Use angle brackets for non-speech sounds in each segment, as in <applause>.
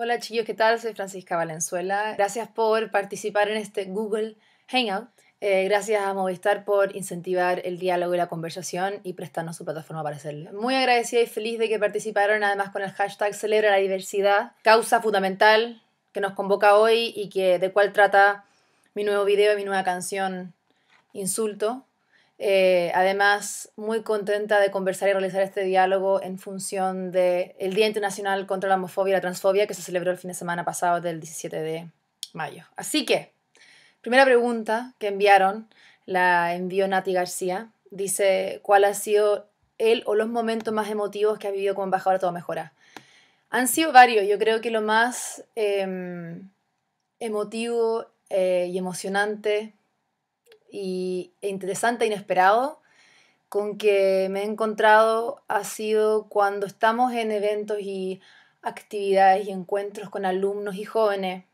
Hola chicos, ¿qué tal? Soy Francisca Valenzuela. Gracias por participar en este Google Hangout. Eh, gracias a Movistar por incentivar el diálogo y la conversación y prestarnos su plataforma para hacerlo. Muy agradecida y feliz de que participaron, además con el hashtag Celebra la Diversidad, causa fundamental que nos convoca hoy y que de cuál trata mi nuevo video y mi nueva canción Insulto. Eh, además, muy contenta de conversar y realizar este diálogo en función del el Día Internacional contra la Homofobia y la Transfobia que se celebró el fin de semana pasado del 17 de mayo. Así que, primera pregunta que enviaron, la envió Nati García. Dice, ¿cuál ha sido él o los momentos más emotivos que ha vivido como embajadora Todo Mejora? Han sido varios. Yo creo que lo más em, emotivo eh, y emocionante y, e interesante e inesperado con que me he encontrado ha sido cuando estamos en eventos y actividades y encuentros con alumnos y jóvenes,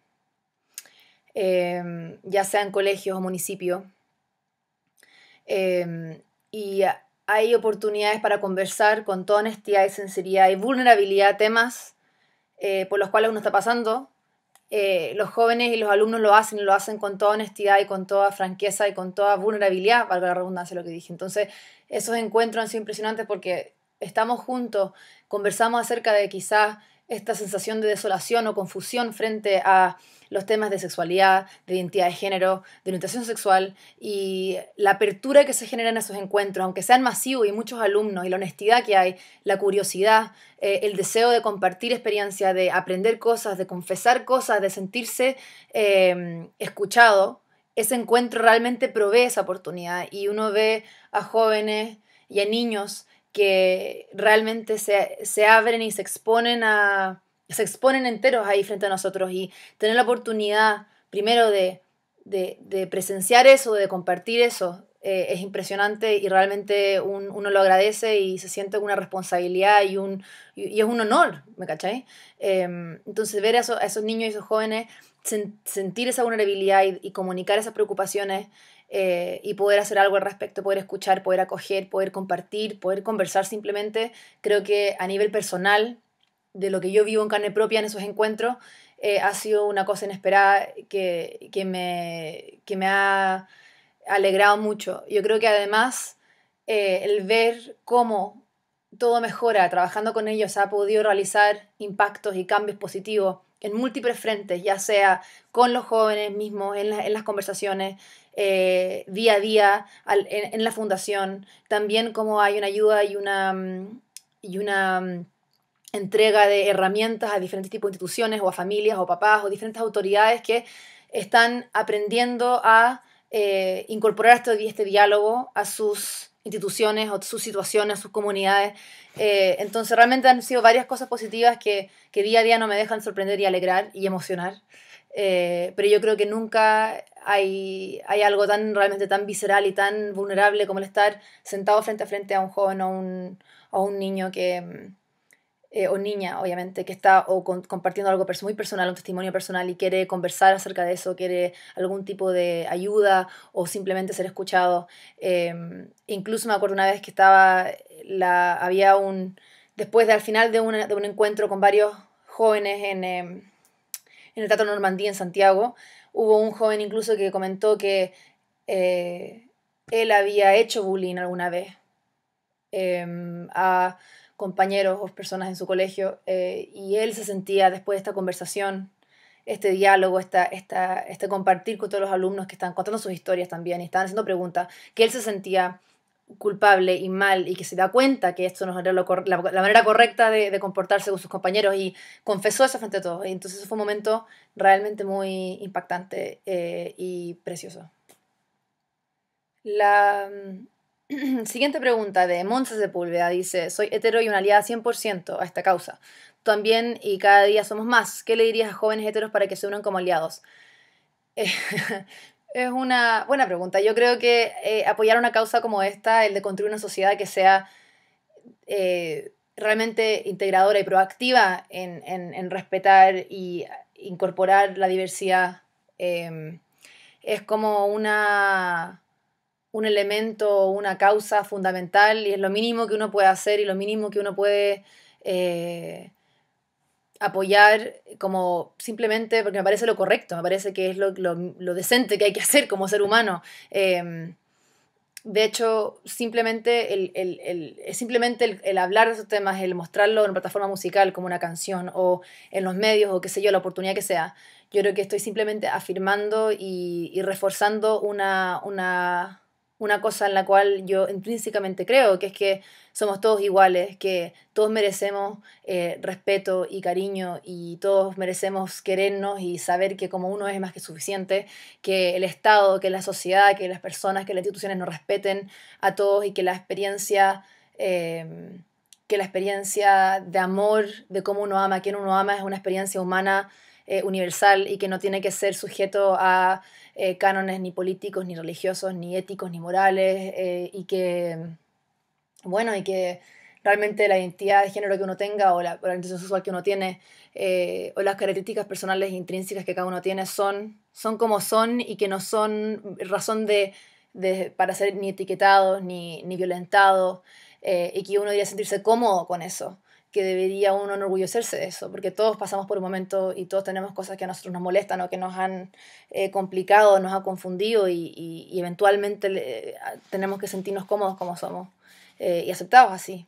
em, ya sea en colegios o municipios. Em, y hay oportunidades para conversar con toda honestidad y sinceridad y vulnerabilidad temas eh, por los cuales uno está pasando eh, los jóvenes y los alumnos lo hacen, y lo hacen con toda honestidad y con toda franqueza y con toda vulnerabilidad, valga la redundancia lo que dije. Entonces, esos encuentros han sido impresionantes porque estamos juntos, conversamos acerca de quizás esta sensación de desolación o confusión frente a los temas de sexualidad, de identidad de género, de orientación sexual y la apertura que se genera en esos encuentros, aunque sean masivos y muchos alumnos, y la honestidad que hay, la curiosidad, eh, el deseo de compartir experiencia, de aprender cosas, de confesar cosas, de sentirse em, escuchado, ese encuentro realmente provee esa oportunidad y uno ve a jóvenes y a niños que realmente se, se abren y se exponen a se exponen enteros ahí frente a nosotros y tener la oportunidad primero de, de, presenciar eso, de compartir eso, eh, es impresionante y realmente uno lo agradece y se siente una responsabilidad y, un, y, es un honor, ¿me cacháis? Em, entonces ver a, esos niños y esos jóvenes sentir esa vulnerabilidad y comunicar esas preocupaciones eh, y poder hacer algo al respecto, poder escuchar, poder acoger, poder compartir, poder conversar simplemente, creo que a nivel personal, de lo que yo vivo en carne propia en esos encuentros, eh, ha sido una cosa inesperada que, me, me ha alegrado mucho. Yo creo que además eh, el ver cómo todo mejora trabajando con ellos ha podido realizar impactos y cambios positivos en múltiples frentes, ya sea con los jóvenes mismos, en las conversaciones, eh, día a día en, la fundación, también como hay una ayuda y una, mm, y una mm, entrega de herramientas a diferentes tipos de instituciones o a familias o papás o diferentes autoridades que están aprendiendo a eh, incorporar este, este diálogo a sus instituciones o sus situaciones, a sus comunidades. Eh, entonces realmente han sido varias cosas positivas que, que, día a día no me dejan sorprender y alegrar y emocionar. Eh, pero yo creo que nunca hay, hay, algo tan realmente tan visceral y tan vulnerable como el estar sentado frente a frente a un joven o un, a un niño que, mm, eh, o niña, obviamente, que está o compartiendo algo muy personal, un testimonio personal y quiere conversar acerca de eso, quiere algún tipo de ayuda o simplemente ser escuchado. Em, incluso me acuerdo una vez que estaba, la, había un, después de al final de, de un encuentro con varios jóvenes en em, en el Teatro Normandía en Santiago. Hubo un joven incluso que comentó que eh, él había hecho bullying alguna vez em, a compañeros o personas en su colegio eh, y él se sentía después de esta conversación, este diálogo, esta, esta, este compartir con todos los alumnos que están contando sus historias también y están haciendo preguntas, que él se sentía culpable y mal y que se da cuenta que esto no era la, manera correcta de, comportarse con sus compañeros y confesó eso frente a todos. entonces fue un momento realmente muy impactante eh, y precioso. La mm, <clears throat> siguiente pregunta de de Sepúlveda dice, soy hetero y una aliada 100% a esta causa. También y cada día somos más. ¿Qué le dirías a jóvenes heteros para que se unan como aliados? <laughs> Eh, es una buena pregunta. Yo creo que eh, apoyar una causa como esta, el de construir una sociedad que sea eh, realmente integradora y proactiva en, respetar y incorporar la diversidad, em, es como una, un elemento, una causa fundamental y es lo mínimo que uno puede hacer y lo mínimo que uno puede eh, apoyar como simplemente porque me parece lo correcto, me parece que es lo, decente que hay que hacer como ser humano. Em, de hecho, simplemente el, simplemente hablar de esos temas, el mostrarlo en una plataforma musical como una canción o en los medios o qué sé yo, la oportunidad que sea, yo creo que estoy simplemente afirmando y, reforzando una una cosa en la cual yo intrínsecamente creo, que es que somos todos iguales, que todos merecemos eh, respeto y cariño y todos merecemos querernos y saber que como uno es más que suficiente, que el Estado, que la sociedad, que las personas, que las instituciones nos respeten a todos y que la experiencia... Em, que la experiencia de amor, de cómo uno ama, quién uno ama, es una experiencia humana eh, universal y que no tiene que ser sujeto a eh, cánones ni políticos, ni religiosos, ni éticos, ni morales, eh, y que, bueno, y que realmente la identidad de género que uno tenga o la, orientación sexual que uno tiene eh, o las características personales intrínsecas que cada uno tiene son, son como son y que no son razón de, para ser ni etiquetados ni, ni violentados y que uno debería sentirse cómodo con eso que debería uno enorgullecerse de eso, porque todos pasamos por un momento y todos tenemos cosas que a nosotros nos molestan o que nos han eh, complicado, nos han confundido y, eventualmente tenemos que sentirnos cómodos como somos eh, y aceptados así.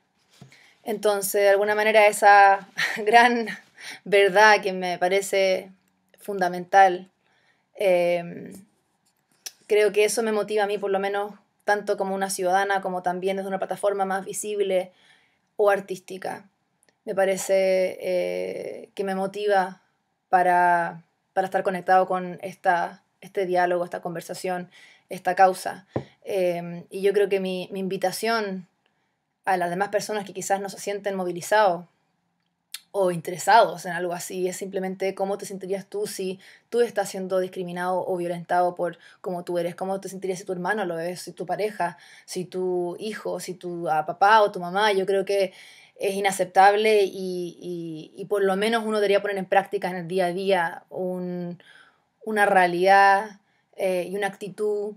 Entonces, de alguna manera, esa <laughs> gran verdad que me parece fundamental, em, creo que eso me motiva a mí, por lo menos, tanto como una ciudadana, como también desde una plataforma más visible o artística me parece eh, que me motiva para, estar conectado con esta, este diálogo, esta conversación, esta causa. Em, y yo creo que mi, mi, invitación a las demás personas que quizás no se sienten movilizados o interesados en algo así es simplemente cómo te sentirías tú si tú estás siendo discriminado o violentado por cómo tú eres, cómo te sentirías si tu hermano lo es, si tu pareja, si tu hijo, si tu ah, papá o tu mamá. Yo creo que es inaceptable y, por lo menos uno debería poner en práctica en el día a día una realidad eh, y una actitud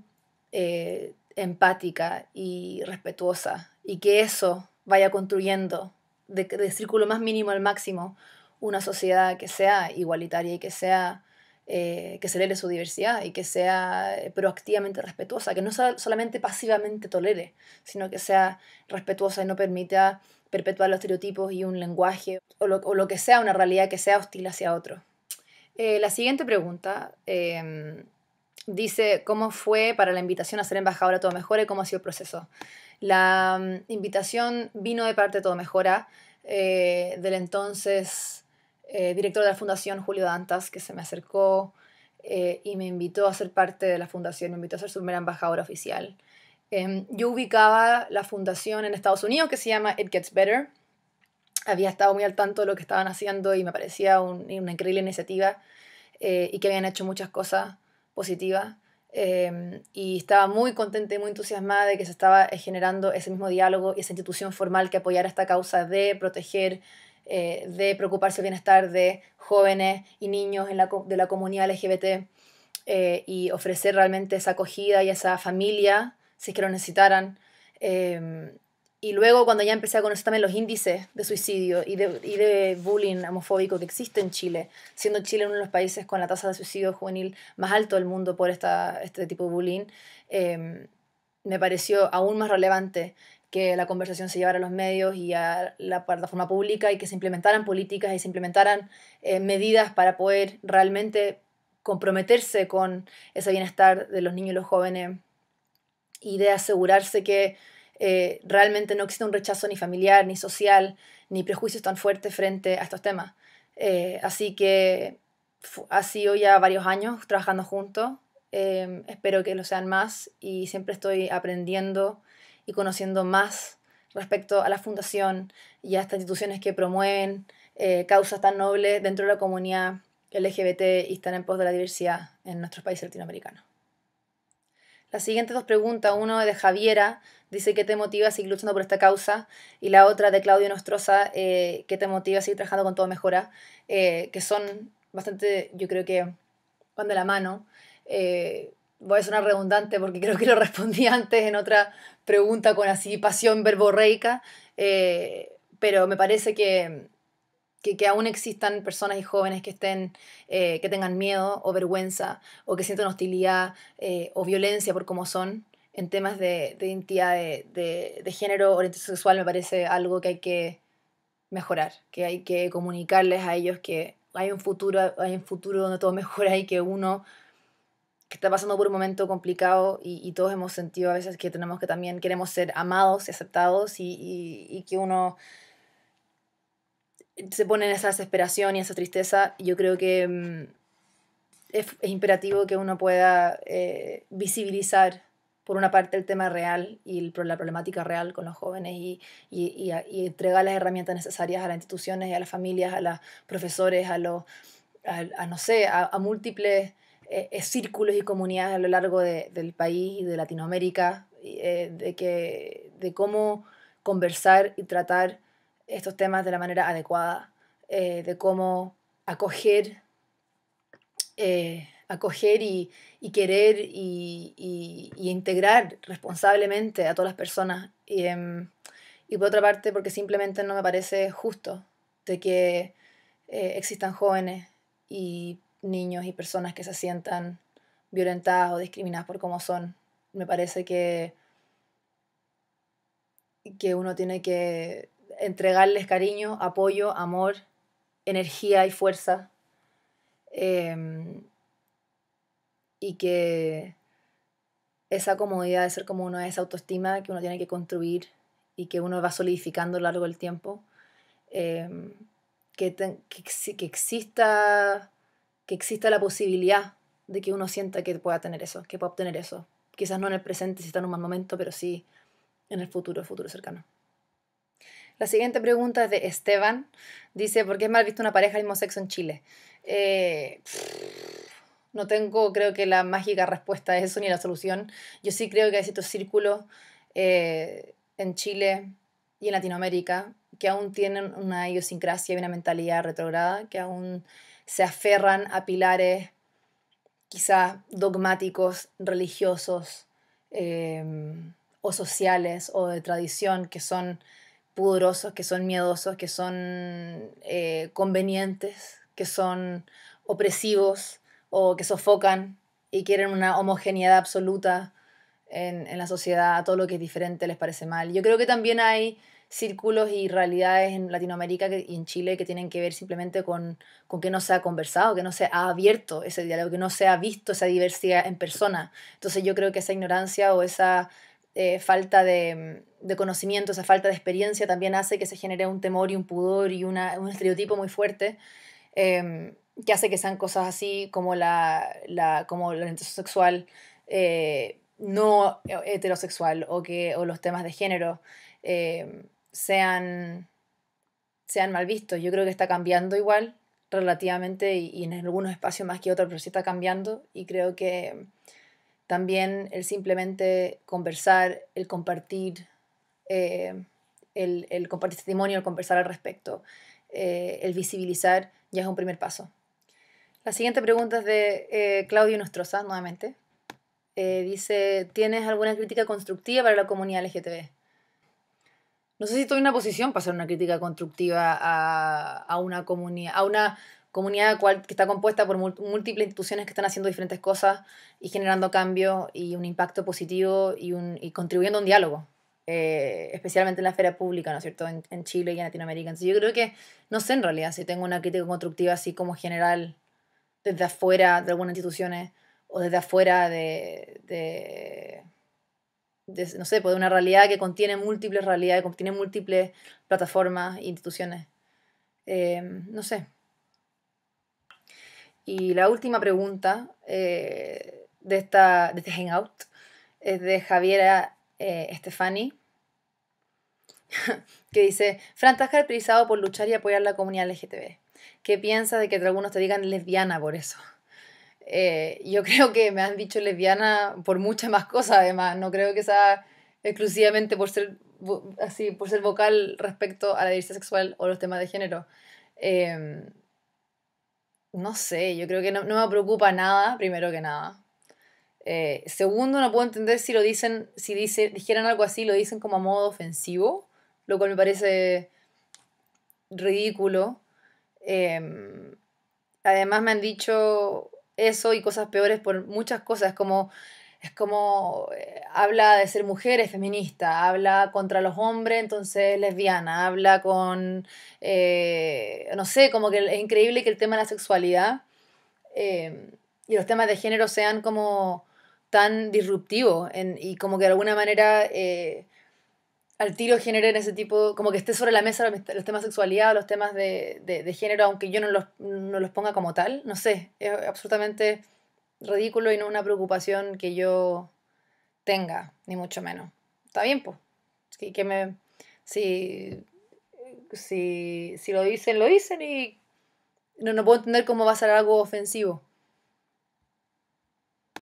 eh, empática y respetuosa y que eso vaya construyendo de, de, círculo más mínimo al máximo una sociedad que sea igualitaria y que sea eh, que celebre su diversidad y que sea proactivamente respetuosa, que no solamente pasivamente tolere, sino que sea respetuosa y no permita perpetuar los estereotipos y un lenguaje o lo, que sea, una realidad que sea hostil hacia otro. Eh, la siguiente pregunta em, dice, ¿cómo fue para la invitación a ser embajadora de Todo Mejora y cómo ha sido el proceso? La mm, invitación vino de parte de Todo Mejora, eh, del entonces eh, director de la fundación Julio Dantas, que se me acercó y me invitó a ser parte de la fundación, me invitó a ser su primera embajadora oficial. Em, yo ubicaba la fundación en Estados Unidos que se llama It Gets Better. Había estado muy al tanto de lo que estaban haciendo y me parecía una increíble iniciativa eh, y que habían hecho muchas cosas positivas. Em, y estaba muy contenta y muy entusiasmada de que se estaba eh, generando ese mismo diálogo y esa institución formal que apoyara esta causa de proteger, eh, de preocuparse el bienestar de jóvenes y niños de la comunidad LGBT y ofrecer realmente esa acogida y esa familia si es que lo necesitaran. Em, y luego cuando ya empecé a conocer también los índices de suicidio y de, y de, bullying homofóbico que existe en Chile, siendo Chile uno de los países con la tasa de suicidio juvenil más alto del mundo por esta, este tipo de bullying, em, me pareció aún más relevante que la conversación se llevara a los medios y a la plataforma pública y que se implementaran políticas y se implementaran eh, medidas para poder realmente comprometerse con ese bienestar de los niños y los jóvenes y de asegurarse que eh, realmente no existe un rechazo ni familiar, ni social, ni prejuicios tan fuertes frente a estos temas. Eh, así que ha sido ya varios años trabajando juntos, em, espero que lo sean más y siempre estoy aprendiendo y conociendo más respecto a la fundación y a estas instituciones que promueven eh, causas tan nobles dentro de la comunidad LGBT y están en pos de la diversidad en nuestros países latinoamericanos. Las siguientes dos preguntas, uno de Javiera, dice qué te motiva a seguir luchando por esta causa, y la otra de Claudio Nostroza, eh, qué te motiva a seguir trabajando con todo mejora, eh, que son bastante, yo creo que van de la mano. Eh, voy a sonar redundante porque <laughs> creo que lo respondí antes en otra pregunta con así pasión verborreica, pero me parece que que, que, aún existan personas y jóvenes que estén eh, que tengan miedo o vergüenza o que sientan hostilidad eh, o violencia por cómo son en temas de, identidad de, de, de, género orientación sexual me parece algo que hay que mejorar que hay que comunicarles a ellos que hay un futuro hay un futuro donde todo <laughs> mejora y que uno que está pasando por un momento complicado y, todos hemos sentido a veces que tenemos que también queremos ser amados y aceptados y que uno se pone esa desesperación y esa tristeza, yo creo que mm, es, imperativo que uno pueda eh, visibilizar por una parte el tema real y la problemática real con los jóvenes y, entregar las herramientas necesarias a las instituciones, y a las familias, a los profesores, a los, no sé, a, múltiples eh, eh, círculos y comunidades a lo largo del país y de Latinoamérica, de, que, de cómo conversar y tratar estos temas de la manera adecuada, eh, de cómo acoger, eh, acoger y, querer y, integrar responsablemente a todas las personas. Em, y, por otra parte, porque simplemente no me parece justo de que eh, existan jóvenes y niños y personas que se sientan violentadas o discriminadas por cómo son. Me parece que, que uno tiene que entregarles cariño, apoyo, amor, energía y fuerza. Em, y que esa comodidad de ser como uno, esa autoestima que uno tiene que construir y que uno va solidificando a lo largo del tiempo, em, que, que, exista, que exista la posibilidad de que uno sienta que pueda tener eso, que pueda obtener eso. Quizás no en el presente, si está en un mal momento, pero sí en el futuro, el futuro cercano. La siguiente pregunta es de Esteban. Dice, ¿por qué es mal visto una pareja del mismo sexo en Chile? Eh, no tengo, creo que la mágica respuesta a eso ni la solución. Yo sí creo que hay ciertos círculos eh, en Chile y en Latinoamérica que aún tienen una idiosincrasia y una mentalidad retrograda, que aún se aferran a pilares quizás dogmáticos, religiosos eh, o sociales o de tradición que son pudorosos, que son miedosos, que son eh, convenientes, que son opresivos o que sofocan y quieren una homogeneidad absoluta en, la sociedad, todo lo que es diferente les parece mal. Yo creo que también hay círculos y realidades en Latinoamérica y en Chile que tienen que ver simplemente con, con, que no se ha conversado, que no se ha abierto ese diálogo, que no se ha visto esa diversidad en persona. Entonces yo creo que esa ignorancia o esa eh, falta de, conocimiento, esa falta de experiencia también hace que se genere un temor y un pudor y un estereotipo muy fuerte. Em, que hace que sean cosas así como la, como la orientación sexual eh, no heterosexual o que los temas de género em, sean, sean mal vistos. Yo creo que está cambiando igual relativamente y, y, en algunos espacios más que otros, pero sí está cambiando y creo que también el simplemente conversar, el compartir, eh, el, compartir testimonio, el conversar al respecto, eh, el visibilizar, ya es un primer paso. La siguiente pregunta es de eh, Claudio Nostroza, nuevamente. dice, ¿tienes alguna crítica constructiva para la comunidad LGTB? No sé si estoy en una posición para hacer una crítica constructiva a, a una comunidad, a una comunidad cual, que está compuesta por múltiples instituciones que están haciendo diferentes cosas y generando cambio y un impacto positivo y, un, y contribuyendo a un diálogo, eh, especialmente en la esfera pública, ¿no es cierto?, en, en, Chile y en Latinoamérica. Entonces yo creo que, no sé en realidad si tengo una crítica constructiva así como general desde afuera de algunas instituciones o desde afuera de, de no sé, pues de una realidad que contiene múltiples realidades, contiene múltiples plataformas e instituciones. Eh, no sé, y la última pregunta eh, de, esta, este hangout es de Javiera eh, Estefani, <laughs> que dice, Fran, has caracterizado por luchar y apoyar la comunidad LGTB. ¿Qué piensas de que algunos te digan lesbiana por eso? Eh, yo <laughs> creo que me han dicho lesbiana por muchas más cosas, además. No creo que sea exclusivamente por ser, así, por ser vocal respecto a la diversidad sexual o los temas de género. Em, no sé, yo creo que no, me preocupa nada, primero que nada. Eh, segundo, no puedo entender si lo dicen, si dice, dijeran algo así, lo dicen como a modo ofensivo, lo cual me parece ridículo. Em, además me han dicho eso y cosas peores por muchas cosas, como es como eh, habla de ser mujer, es feminista, habla contra los hombres, entonces lesbiana, habla con, eh, no sé, como que es increíble que el tema de la sexualidad eh, y los temas de género sean como tan disruptivos y como que de alguna manera al tiro generen ese tipo, como que esté sobre la mesa los, temas de sexualidad, los temas de, de, género, aunque yo no los, no los ponga como tal, no sé, es absolutamente ridículo y no una preocupación que yo tenga, ni mucho menos. Está bien, pues. Que, que me, si, si, si lo dicen, lo dicen y no, no puedo entender cómo va a ser algo ofensivo.